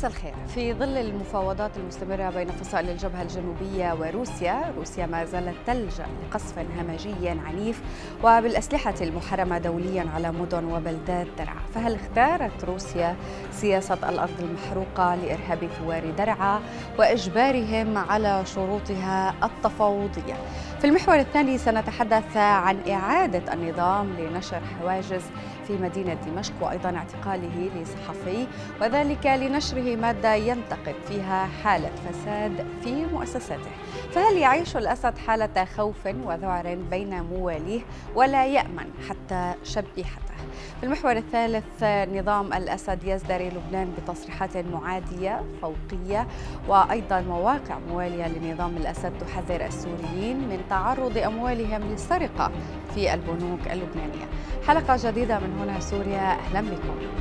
مساء الخير في ظل المفاوضات المستمرة بين فصائل الجبهة الجنوبية وروسيا روسيا ما زالت تلجأ لقصف همجي عنيف وبالأسلحة المحرمة دوليا على مدن وبلدات درعا فهل اختارت روسيا سياسة الأرض المحروقة لإرهاب ثوار درعا وإجبارهم على شروطها التفاوضية في المحور الثاني سنتحدث عن إعادة النظام لنشر حواجز في مدينة دمشق وأيضا اعتقاله لصحفي وذلك لنشره مادة ينتقد فيها حالة فساد في مؤسساته فهل يعيش الأسد حالة خوف وذعر بين مواليه ولا يأمن حتى شبيحته في المحور الثالث نظام الأسد يزدري لبنان بتصريحات معادية فوقية وأيضا مواقع موالية لنظام الأسد تحذر السوريين من تعرض أموالهم للسرقة في البنوك اللبنانية حلقة جديدة من هنا سوريا أهلا بكم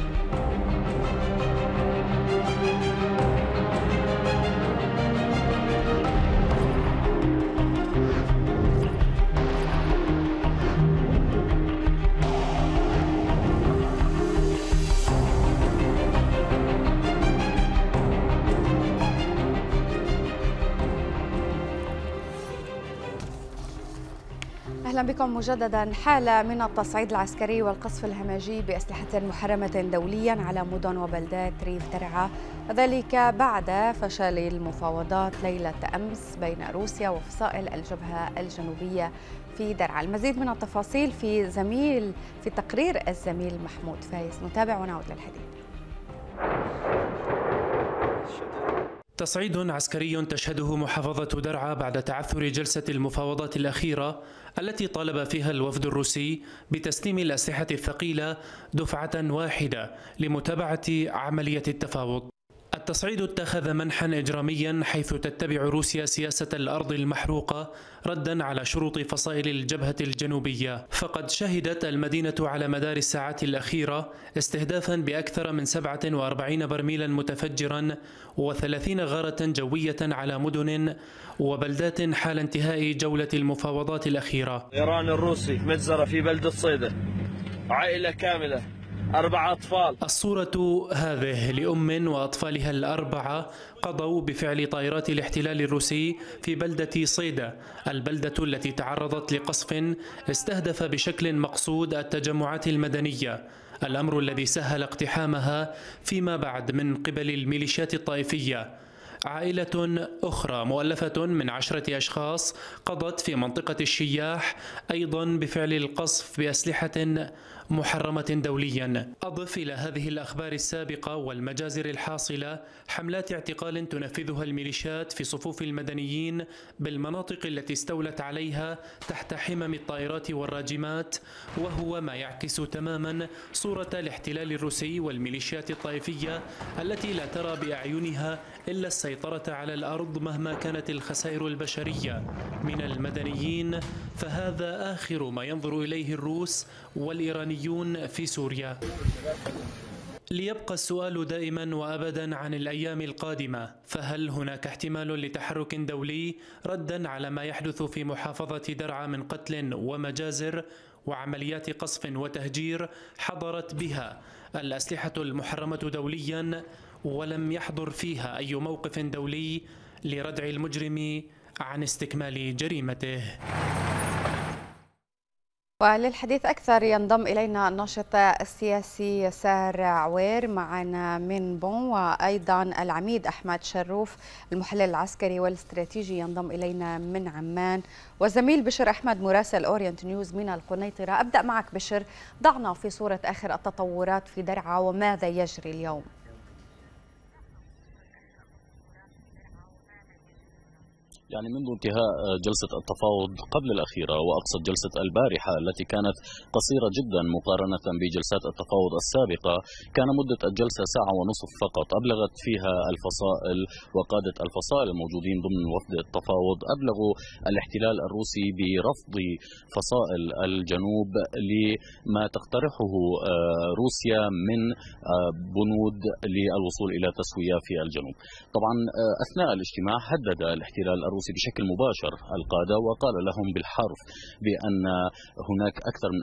أهلا بكم مجددا حالة من التصعيد العسكري والقصف الهمجي بأسلحة محرمة دوليا على مدن وبلدات ريف درعا ذلك بعد فشل المفاوضات ليلة أمس بين روسيا وفصائل الجبهة الجنوبية في درعا المزيد من التفاصيل في زميل في تقرير الزميل محمود فايز نتابع ونعود للحديث تصعيد عسكري تشهده محافظة درعا بعد تعثر جلسة المفاوضات الأخيرة التي طالب فيها الوفد الروسي بتسليم الأسلحة الثقيلة دفعة واحدة لمتابعة عملية التفاوض التصعيد اتخذ منحا إجراميا حيث تتبع روسيا سياسة الأرض المحروقة ردا على شروط فصائل الجبهة الجنوبية فقد شهدت المدينة على مدار الساعات الأخيرة استهدافا بأكثر من 47 برميلا متفجرا و30 غارة جوية على مدن وبلدات حال انتهاء جولة المفاوضات الأخيرة إيران الروسي مجزرة في بلدة صيده عائلة كاملة أربعة أطفال الصورة هذه لأم وأطفالها الأربعة قضوا بفعل طائرات الاحتلال الروسي في بلدة صيدا البلدة التي تعرضت لقصف استهدف بشكل مقصود التجمعات المدنية الأمر الذي سهل اقتحامها فيما بعد من قبل الميليشيات الطائفية عائلة أخرى مؤلفة من عشرة أشخاص قضت في منطقة الشياح أيضا بفعل القصف بأسلحة محرمة دوليا أضف إلى هذه الأخبار السابقة والمجازر الحاصلة حملات اعتقال تنفذها الميليشيات في صفوف المدنيين بالمناطق التي استولت عليها تحت حمم الطائرات والراجمات وهو ما يعكس تماما صورة الاحتلال الروسي والميليشيات الطائفية التي لا ترى بأعينها إلا السيطرة على الأرض مهما كانت الخسائر البشرية من المدنيين فهذا آخر ما ينظر إليه الروس والإيرانيين سوريون في سوريا ليبقى السؤال دائما وابدا عن الايام القادمه فهل هناك احتمال لتحرك دولي ردا على ما يحدث في محافظه درعا من قتل ومجازر وعمليات قصف وتهجير حضرت بها الاسلحه المحرمه دوليا ولم يحضر فيها اي موقف دولي لردع المجرم عن استكمال جريمته وللحديث أكثر ينضم إلينا الناشط السياسي سار عوير معنا من بون وأيضا العميد أحمد شروف المحلل العسكري والاستراتيجي ينضم إلينا من عمان وزميل بشر أحمد مراسل أورينت نيوز من القنيطرة أبدأ معك بشر ضعنا في صورة آخر التطورات في درعا وماذا يجري اليوم يعني منذ انتهاء آه، جلسة التفاوض قبل الأخيرة وأقصد جلسة البارحة التي كانت قصيرة جدا مقارنة بجلسات التفاوض السابقة كان مدة الجلسة ساعة ونصف فقط أبلغت فيها الفصائل وقادة الفصائل الموجودين ضمن وفد التفاوض أبلغوا الاحتلال الروسي برفض فصائل الجنوب لما تقترحه آه، روسيا من آه، بنود للوصول إلى تسوية في الجنوب طبعا أثناء الاجتماع هدد الاحتلال الروسي الروسي بشكل مباشر القادة وقال لهم بالحرف بأن هناك أكثر من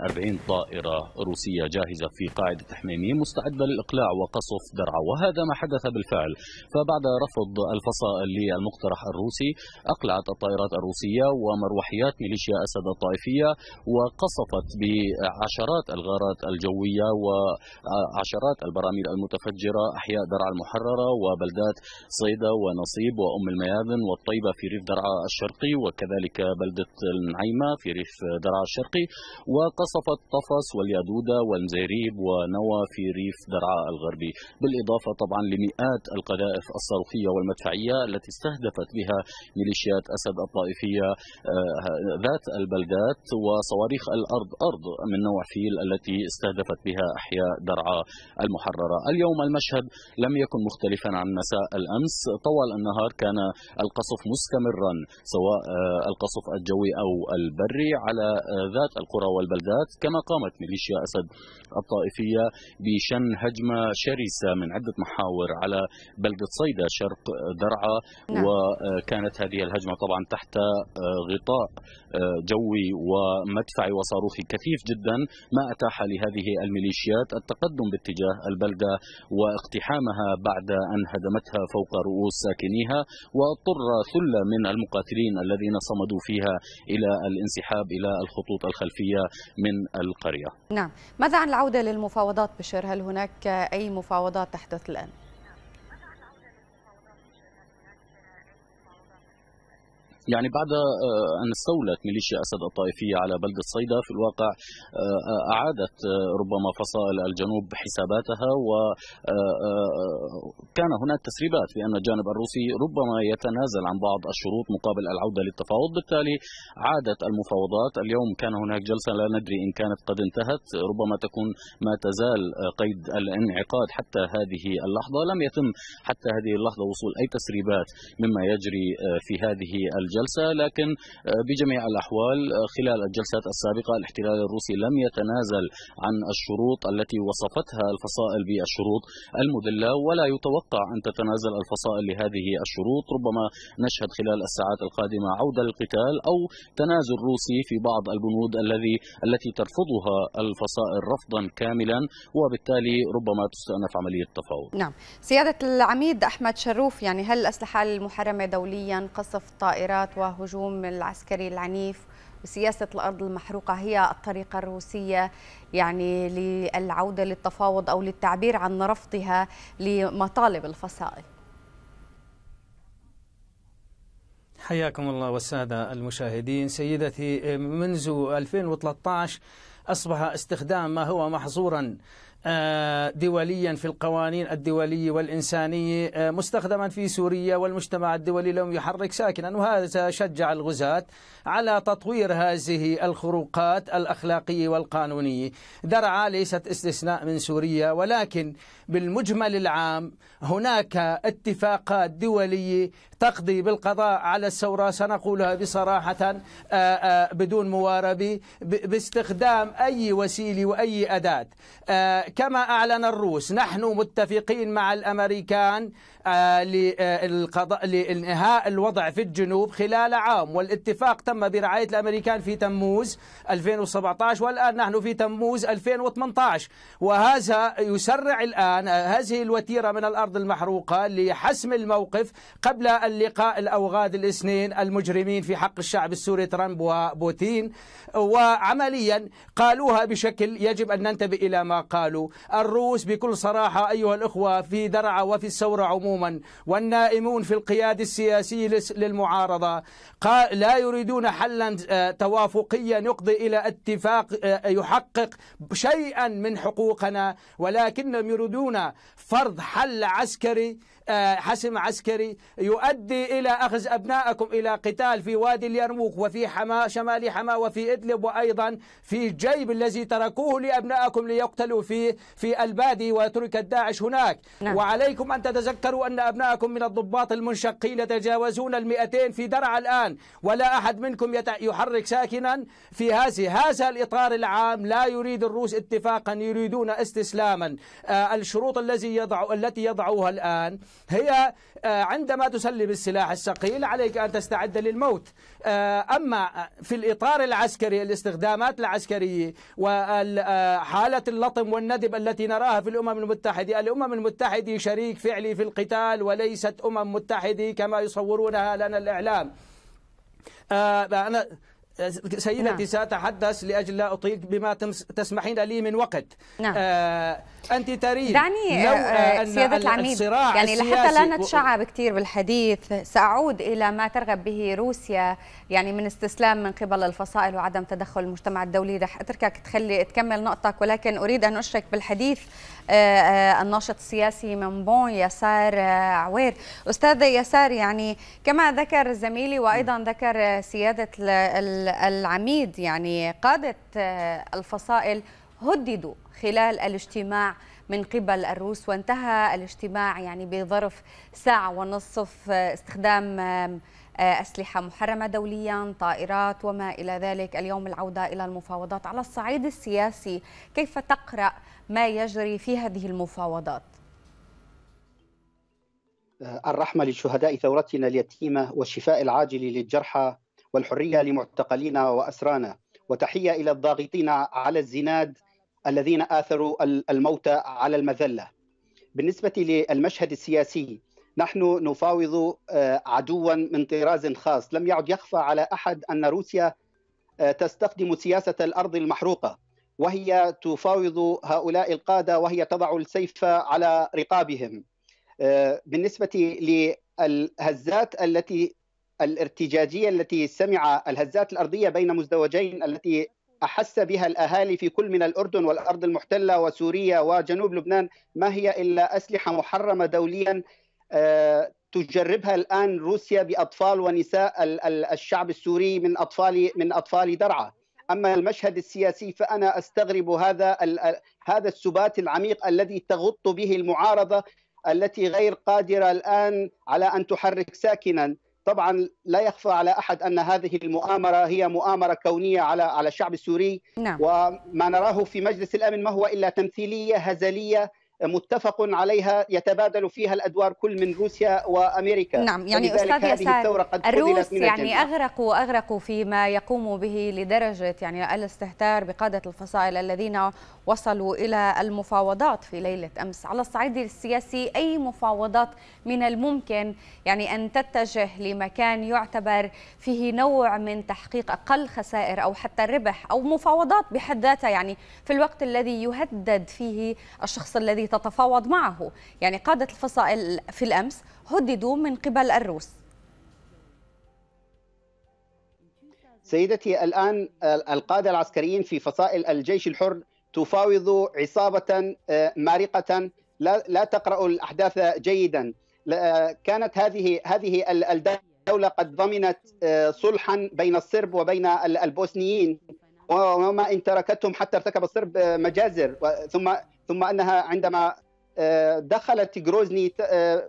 40 طائرة روسية جاهزة في قاعدة تحميمية مستعدة للإقلاع وقصف درعا وهذا ما حدث بالفعل فبعد رفض الفصائل للمقترح الروسي أقلعت الطائرات الروسية ومروحيات ميليشيا أسد الطائفية وقصفت بعشرات الغارات الجوية وعشرات البراميل المتفجرة أحياء درعا المحررة وبلدات صيدا ونصيب وأم الميادن والطيبة في ريف درعا الشرقي وكذلك بلدة النعيمة في ريف درعا الشرقي وقصفت طفس واليادودة والمزيريب ونوى في ريف درعا الغربي بالإضافة طبعا لمئات القذائف الصاروخية والمدفعية التي استهدفت بها ميليشيات أسد الطائفية آه، ذات البلدات وصواريخ الأرض أرض من نوع فيل التي استهدفت بها أحياء درعا المحررة اليوم المشهد لم يكن مختلفا عن مساء الأمس طوال النهار كان القصف مستمر مستمرا سواء آه، القصف الجوي أو البري على آه، ذات القرى والبلدات كما قامت ميليشيا أسد الطائفية بشن هجمة شرسة من عدة محاور على بلدة صيدا شرق درعا نعم. وكانت هذه الهجمة طبعا تحت آه، غطاء جوي ومدفعي وصاروخي كثيف جدا ما أتاح لهذه الميليشيات التقدم باتجاه البلدة واقتحامها بعد أن هدمتها فوق رؤوس ساكنيها واضطر ثلة من المقاتلين الذين صمدوا فيها إلى الانسحاب إلى الخطوط الخلفية من القرية نعم ماذا عن العودة للمفاوضات بشير هل هناك أي مفاوضات تحدث الآن؟ يعني بعد آه، أن استولت ميليشيا أسد الطائفية على بلدة صيدا في الواقع آه، آه، أعادت ربما فصائل الجنوب حساباتها وكان هناك تسريبات بأن الجانب الروسي ربما يتنازل عن بعض الشروط مقابل العودة للتفاوض بالتالي عادت المفاوضات اليوم كان هناك جلسة لا ندري إن كانت قد انتهت ربما تكون ما تزال قيد الانعقاد حتى هذه اللحظة لم يتم حتى هذه اللحظة وصول أي تسريبات مما يجري في هذه الجلسة الجلسة لكن آه، بجميع الأحوال آه، خلال الجلسات السابقة الاحتلال الروسي لم يتنازل عن الشروط التي وصفتها الفصائل بالشروط المذلة ولا يتوقع أن تتنازل الفصائل لهذه الشروط ربما نشهد خلال الساعات القادمة عودة للقتال أو تنازل روسي في بعض البنود الذي التي ترفضها الفصائل رفضا كاملا وبالتالي ربما تستأنف عملية التفاوض نعم سيادة العميد أحمد شروف يعني هل الأسلحة المحرمة دوليا قصف طائرات العقوبات وهجوم العسكري العنيف وسياسة الأرض المحروقة هي الطريقة الروسية يعني للعودة للتفاوض أو للتعبير عن رفضها لمطالب الفصائل حياكم الله والسادة المشاهدين سيدتي منذ 2013 أصبح استخدام ما هو محظورا آه، دوليا في القوانين الدولية والإنسانية آه، مستخدما في سوريا والمجتمع الدولي لم يحرك ساكنا وهذا شجع الغزاة على تطوير هذه الخروقات الأخلاقية والقانونية درعا ليست استثناء من سوريا ولكن بالمجمل العام هناك اتفاقات دولية تقضي بالقضاء على الثورة سنقولها بصراحة آه، بدون مواربة باستخدام أي وسيلة وأي أداة كما أعلن الروس نحن متفقين مع الأمريكان آه، للقضاء آه، لانهاء الوضع في الجنوب خلال عام والاتفاق تم برعايه الامريكان في تموز 2017 والان نحن في تموز 2018 وهذا يسرع الان آه، هذه الوتيره من الارض المحروقه لحسم الموقف قبل اللقاء الاوغاد الاثنين المجرمين في حق الشعب السوري ترامب وبوتين وعمليا قالوها بشكل يجب ان ننتبه الى ما قالوا الروس بكل صراحه ايها الاخوه في درعا وفي الثوره عموما عموما والنائمون في القياد السياسي للمعارضة لا يريدون حلا آه، توافقيا يقضي إلى اتفاق آه، يحقق شيئا من حقوقنا ولكنهم يريدون فرض حل عسكري آه، حسم عسكري يؤدي إلى أخذ أبنائكم إلى قتال في وادي اليرموك وفي حما شمال حما وفي إدلب وأيضا في الجيب الذي تركوه لأبنائكم ليقتلوا فيه في البادي وترك الداعش هناك نعم. وعليكم أن تتذكروا أن أبنائكم من الضباط المنشقين يتجاوزون المئتين في درعا الآن ولا أحد منكم يحرك ساكنا في هذه هذا الإطار العام لا يريد الروس اتفاقا يريدون استسلاما آه، الشروط الذي يضع التي يضعوها الآن هي آه، عندما تسلم السلاح الثقيل عليك أن تستعد للموت آه، أما في الإطار العسكري الاستخدامات العسكرية وحالة اللطم والندب التي نراها في الأمم المتحدة الأمم المتحدة شريك فعلي في القتال وليست أمم متحدة كما يصورونها لنا الإعلام آه، أنا أه، سيدتي نعم. سأتحدث لأجل لا أطيل بما تسمحين لي من وقت نعم. آه أنت ترين دعني لو آه سيادة العميد يعني لحتى لا نتشعب كثير بالحديث سأعود إلى ما ترغب به روسيا يعني من استسلام من قبل الفصائل وعدم تدخل المجتمع الدولي رح أتركك تخلي تكمل نقطك ولكن أريد أن أشرك بالحديث آه، آه، الناشط السياسي من بون يسار آه، عوير أستاذ يسار يعني كما ذكر زميلي وأيضا نعم. ذكر سيادة العميد يعني قادة الفصائل هددوا خلال الاجتماع من قبل الروس وانتهى الاجتماع يعني بظرف ساعة ونصف استخدام أسلحة محرمة دوليا طائرات وما إلى ذلك اليوم العودة إلى المفاوضات على الصعيد السياسي كيف تقرأ ما يجري في هذه المفاوضات آه، الرحمة لشهداء ثورتنا اليتيمة والشفاء العاجل للجرحى والحرية لمعتقلينا وأسرانا وتحية إلى الضاغطين على الزناد الذين آثروا الموت على المذلة بالنسبة للمشهد السياسي نحن نفاوض آه، عدوا من طراز خاص لم يعد يخفى على أحد أن روسيا آه، تستخدم سياسة الأرض المحروقة وهي تفاوض هؤلاء القاده وهي تضع السيف على رقابهم آه، بالنسبه للهزات التي الارتجاجيه التي سمع الهزات الارضيه بين مزدوجين التي احس بها الاهالي في كل من الاردن والارض المحتله وسوريا وجنوب لبنان ما هي الا اسلحه محرمه دوليا آه، تجربها الان روسيا باطفال ونساء الشعب السوري من اطفال من اطفال درعا اما المشهد السياسي فانا استغرب هذا هذا السبات العميق الذي تغط به المعارضه التي غير قادره الان على ان تحرك ساكنا طبعا لا يخفى على احد ان هذه المؤامره هي مؤامره كونيه على على الشعب السوري نعم. وما نراه في مجلس الامن ما هو الا تمثيليه هزليه متفق عليها يتبادل فيها الادوار كل من روسيا وامريكا نعم يعني استاذ ياسر الروس يعني اغرقوا اغرقوا فيما يقوموا به لدرجه يعني الاستهتار بقاده الفصائل الذين وصلوا الى المفاوضات في ليله امس على الصعيد السياسي اي مفاوضات من الممكن يعني ان تتجه لمكان يعتبر فيه نوع من تحقيق اقل خسائر او حتى الربح او مفاوضات بحد ذاتها يعني في الوقت الذي يهدد فيه الشخص الذي تتفاوض معه يعني قادة الفصائل في الأمس هددوا من قبل الروس سيدتي الآن القادة العسكريين في فصائل الجيش الحر تفاوض عصابة آه، مارقة لا تقرأ الأحداث جيدا آه، كانت هذه هذه الدولة قد ضمنت آه، صلحا بين الصرب وبين البوسنيين وما ان تركتهم حتى ارتكب الصرب مجازر ثم ثم انها عندما آه، دخلت جروزني آه،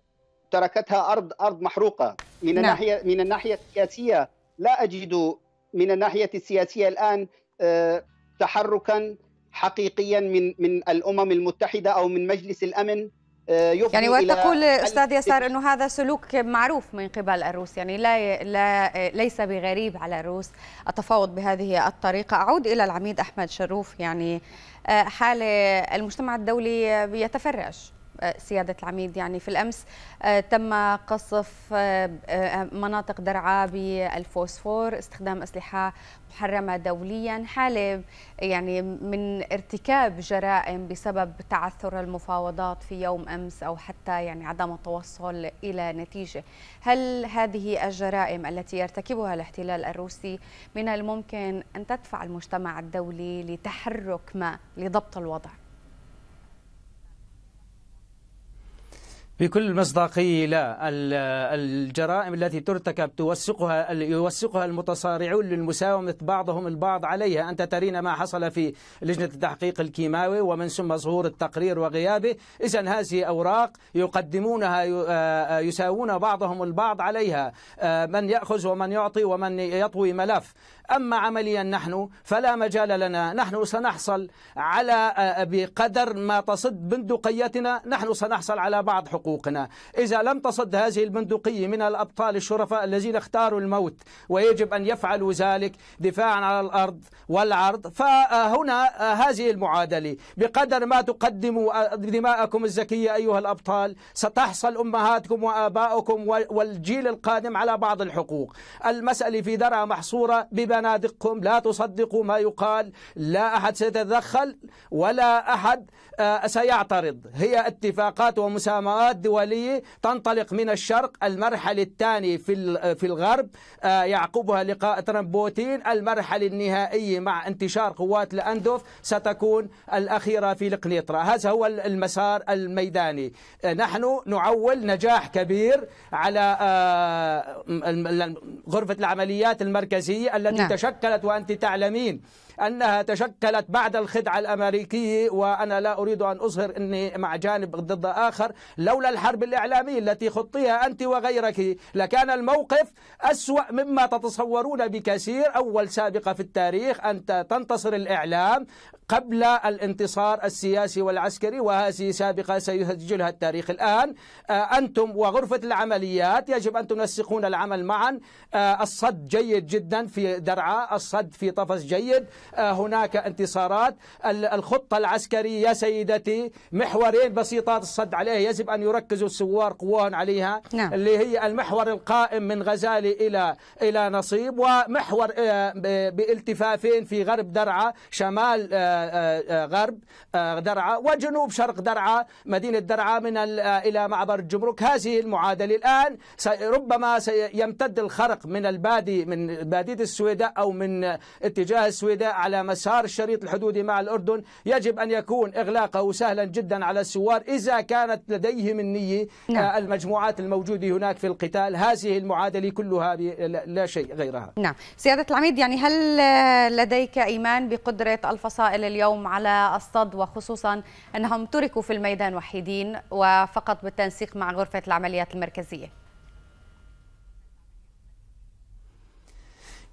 تركتها ارض ارض محروقه من نعم. الناحيه من الناحيه السياسيه لا اجد من الناحيه السياسيه الان آه، تحركا حقيقيا من من الامم المتحده او من مجلس الامن آه، يعني وتقول استاذ يسار انه هذا سلوك معروف من قبل الروس يعني لا, لا آه، ليس بغريب على الروس التفاوض بهذه الطريقه اعود الى العميد احمد شروف يعني آه، حاله المجتمع الدولي يتفرج آه، سيادة العميد يعني في الأمس آه، تم قصف آه، مناطق درعا بالفوسفور استخدام أسلحة محرمة دوليا حالة يعني من ارتكاب جرائم بسبب تعثر المفاوضات في يوم أمس أو حتى يعني عدم التوصل إلى نتيجة هل هذه الجرائم التي يرتكبها الاحتلال الروسي من الممكن أن تدفع المجتمع الدولي لتحرك ما لضبط الوضع؟ بكل مصداقية لا الجرائم التي ترتكب توثقها يوثقها المتصارعون للمساومة بعضهم البعض عليها أنت ترين ما حصل في لجنة التحقيق الكيماوي ومن ثم ظهور التقرير وغيابه إذا هذه أوراق يقدمونها يساوون بعضهم البعض عليها من يأخذ ومن يعطي ومن يطوي ملف أما عمليا نحن فلا مجال لنا نحن سنحصل على آه، بقدر ما تصد بندقيتنا نحن سنحصل على بعض حقوقنا إذا لم تصد هذه البندقية من الأبطال الشرفاء الذين اختاروا الموت ويجب أن يفعلوا ذلك دفاعا على الأرض والعرض فهنا آه، هذه المعادلة بقدر ما تقدموا آه، دماءكم الزكية أيها الأبطال ستحصل أمهاتكم وآباؤكم والجيل القادم على بعض الحقوق المسألة في درعا محصورة بما نادقكم لا تصدقوا ما يقال لا أحد سيتدخل ولا أحد آه، سيعترض هي اتفاقات ومسامات دولية تنطلق من الشرق المرحلة الثانية في في الغرب آه، يعقبها لقاء ترامب بوتين المرحلة النهائية مع انتشار قوات الأندوف ستكون الأخيرة في القنيطرة هذا هو المسار الميداني آه، نحن نعول نجاح كبير على غرفة العمليات المركزية التي نعم. تشكلت وأنت تعلمين أنها تشكلت بعد الخدعة الأمريكية وأنا لا أريد أن أظهر أني مع جانب ضد آخر لولا الحرب الإعلامية التي خطيها أنت وغيرك لكان الموقف أسوأ مما تتصورون بكثير أول سابقة في التاريخ ان تنتصر الإعلام قبل الانتصار السياسي والعسكري وهذه سابقة سيسجلها التاريخ الآن آه، أنتم وغرفة العمليات يجب أن تنسقون العمل معا آه، الصد جيد جدا في درعا الصد في طفس جيد آه، هناك انتصارات الخطة العسكرية سيدتي محورين بسيطات الصد عليه يجب أن يركزوا السوار قواهم عليها نعم. اللي هي المحور القائم من غزالي إلى إلى نصيب ومحور آه، بالتفافين في غرب درعا شمال آه، غرب درعا وجنوب شرق درعا مدينة درعا من إلى معبر الجمرك هذه المعادلة الآن ربما سيمتد الخرق من البادي من بادية السويداء أو من اتجاه السويداء على مسار الشريط الحدودي مع الأردن يجب أن يكون إغلاقه سهلا جدا على السوار إذا كانت لديهم النية نعم. آه، المجموعات الموجودة هناك في القتال هذه المعادلة كلها لا شيء غيرها نعم سيادة العميد يعني هل آه، لديك إيمان بقدرة الفصائل اليوم على الصد وخصوصا أنهم تركوا في الميدان وحيدين وفقط بالتنسيق مع غرفة العمليات المركزية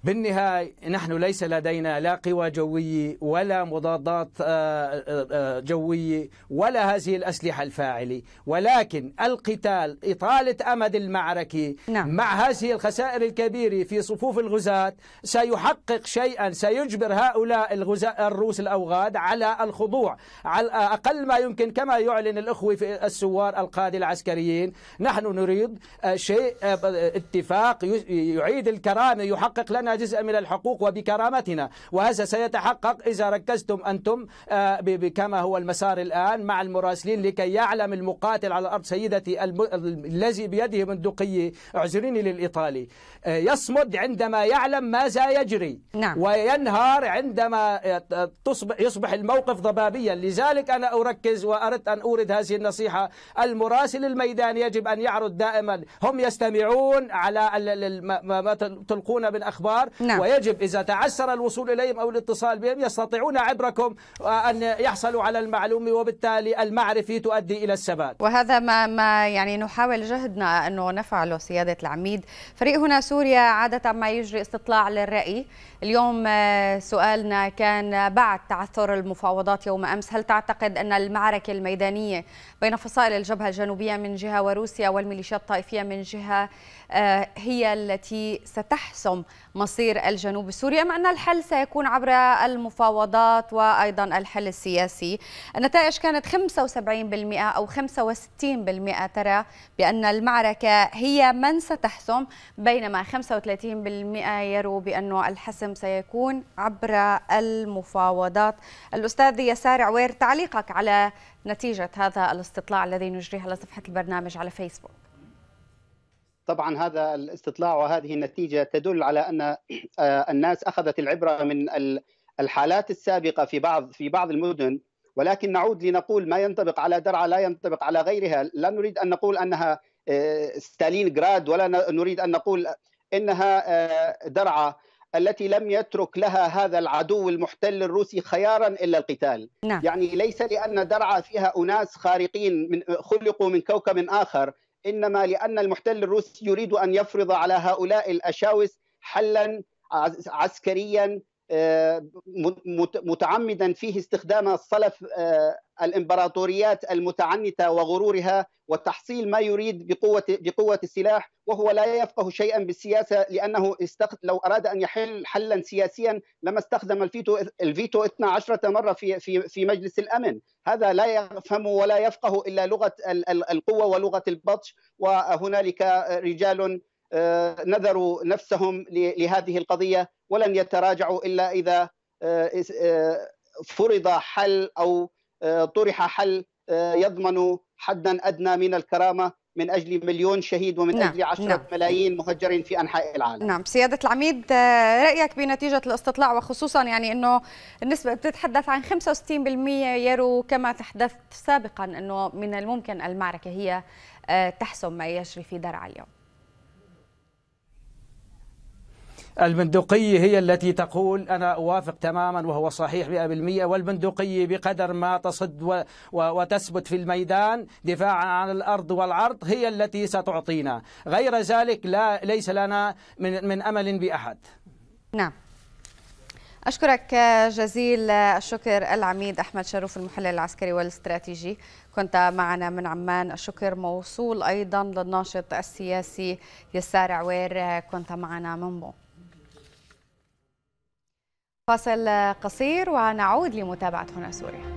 بالنهاية نحن ليس لدينا لا قوى جوية ولا مضادات آه، آه، آه، جوية ولا هذه الأسلحة الفاعلة ولكن القتال إطالة أمد المعركة نعم. مع هذه الخسائر الكبيرة في صفوف الغزاة سيحقق شيئا سيجبر هؤلاء الغزاة الروس الأوغاد على الخضوع على أقل ما يمكن كما يعلن الأخوة في السوار القادة العسكريين نحن نريد شيء اتفاق يعيد الكرامة يحقق لنا جزء من الحقوق وبكرامتنا وهذا سيتحقق إذا ركزتم أنتم آه، كما هو المسار الآن مع المراسلين لكي يعلم المقاتل على الأرض سيدتي الذي بيده بندقية اعذريني للإيطالي آه، يصمد عندما يعلم ماذا يجري نعم. وينهار عندما آه، تصبح يصبح الموقف ضبابيا لذلك أنا أركز وأردت أن أورد هذه النصيحة المراسل الميداني يجب أن يعرض دائما هم يستمعون على ما تلقون من أخبار الأخبار نعم. ويجب إذا تعسر الوصول إليهم أو الاتصال بهم يستطيعون عبركم آه، أن يحصلوا على المعلومة وبالتالي المعرفة تؤدي إلى الثبات وهذا ما, ما يعني نحاول جهدنا أنه نفعله سيادة العميد فريق هنا سوريا عادة ما يجري استطلاع للرأي اليوم آه، سؤالنا كان بعد تعثر المفاوضات يوم أمس هل تعتقد أن المعركة الميدانية بين فصائل الجبهة الجنوبية من جهة وروسيا والميليشيات الطائفية من جهة آه، هي التي ستحسم مصير الجنوب السوري أم أن الحل سيكون عبر المفاوضات وأيضا الحل السياسي النتائج كانت 75% أو 65% ترى بأن المعركة هي من ستحسم بينما 35% يروا بأن الحسم سيكون عبر المفاوضات الأستاذ يسار عوير تعليقك على نتيجة هذا الاستطلاع الذي نجريه على صفحة البرنامج على فيسبوك طبعا هذا الاستطلاع وهذه النتيجة تدل على أن آه، الناس أخذت العبرة من الحالات السابقة في بعض في بعض المدن ولكن نعود لنقول ما ينطبق على درعا لا ينطبق على غيرها لا نريد أن نقول أنها جراد آه، ولا نريد أن نقول إنها آه، درعا التي لم يترك لها هذا العدو المحتل الروسي خيارا الا القتال نعم. يعني ليس لان درعا فيها اناس خارقين من خلقوا من كوكب اخر انما لان المحتل الروسي يريد ان يفرض على هؤلاء الاشاوس حلا عسكريا آه، متعمدا فيه استخدام صلف آه، الامبراطوريات المتعنته وغرورها وتحصيل ما يريد بقوه بقوه السلاح وهو لا يفقه شيئا بالسياسه لانه استخد... لو اراد ان يحل حلا سياسيا لما استخدم الفيتو الفيتو 12 مره في في في مجلس الامن هذا لا يفهم ولا يفقه الا لغه القوه ولغه البطش وهنالك رجال آه، نذروا نفسهم لهذه القضية ولن يتراجعوا إلا إذا آه، آه، فرض حل أو طرح حل يضمن حدا أدنى من الكرامة من أجل مليون شهيد ومن نعم. أجل عشرة نعم. ملايين مهجرين في أنحاء العالم نعم سيادة العميد رأيك بنتيجة الاستطلاع وخصوصا يعني أنه النسبة بتتحدث عن 65% يروا كما تحدثت سابقا أنه من الممكن المعركة هي تحسم ما يجري في درعا اليوم البندقية هي التي تقول أنا أوافق تماما وهو صحيح 100% والبندقية بقدر ما تصد وتثبت في الميدان دفاعا عن الأرض والعرض هي التي ستعطينا غير ذلك لا ليس لنا من, من أمل بأحد نعم أشكرك جزيل الشكر العميد أحمد شروف المحلل العسكري والاستراتيجي كنت معنا من عمان الشكر موصول أيضا للناشط السياسي يسار عوير كنت معنا من بو. فاصل قصير ونعود لمتابعة هنا سوريا